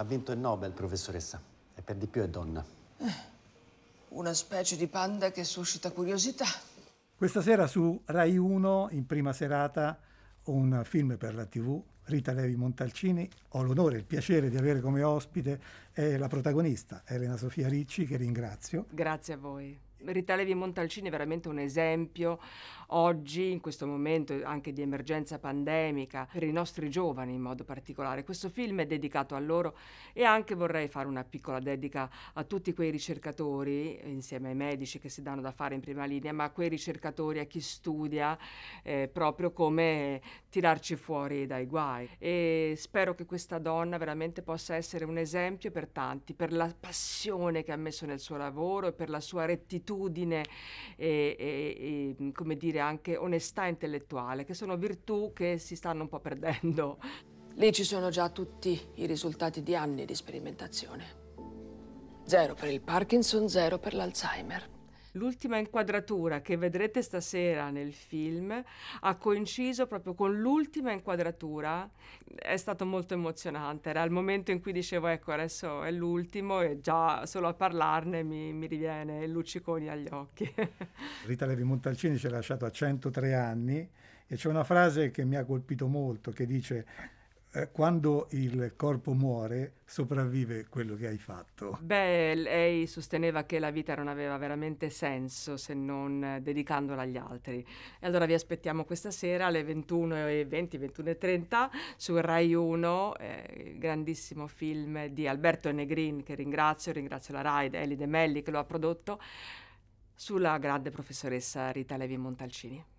Ha vinto il Nobel, professoressa, e per di più è donna. Eh, una specie di panda che suscita curiosità. Questa sera su Rai 1, in prima serata, un film per la TV, Rita Levi Montalcini. Ho l'onore e il piacere di avere come ospite eh, la protagonista, Elena Sofia Ricci, che ringrazio. Grazie a voi. Rita Levi Montalcini è veramente un esempio oggi, in questo momento anche di emergenza pandemica, per i nostri giovani in modo particolare. Questo film è dedicato a loro e anche vorrei fare una piccola dedica a tutti quei ricercatori, insieme ai medici che si danno da fare in prima linea, ma a quei ricercatori, a chi studia, eh, proprio come tirarci fuori dai guai. E spero che questa donna veramente possa essere un esempio per tanti, per la passione che ha messo nel suo lavoro e per la sua rettitudine attitudine e, e, e come dire anche onestà intellettuale, che sono virtù che si stanno un po' perdendo. Lì ci sono già tutti i risultati di anni di sperimentazione. Zero per il Parkinson, zero per l'Alzheimer. L'ultima inquadratura che vedrete stasera nel film ha coinciso proprio con l'ultima inquadratura, è stato molto emozionante, era il momento in cui dicevo ecco adesso è l'ultimo e già solo a parlarne mi, mi riviene il lucciconi agli occhi. Rita Levi Montalcini ci ha lasciato a 103 anni e c'è una frase che mi ha colpito molto che dice eh, quando il corpo muore sopravvive quello che hai fatto. Beh, lei sosteneva che la vita non aveva veramente senso se non eh, dedicandola agli altri. E allora vi aspettiamo questa sera alle 21.20, 21.30 su Rai 1, eh, grandissimo film di Alberto Negrin che ringrazio, ringrazio la Rai, Eli De Melli che lo ha prodotto, sulla grande professoressa Rita Levi Montalcini.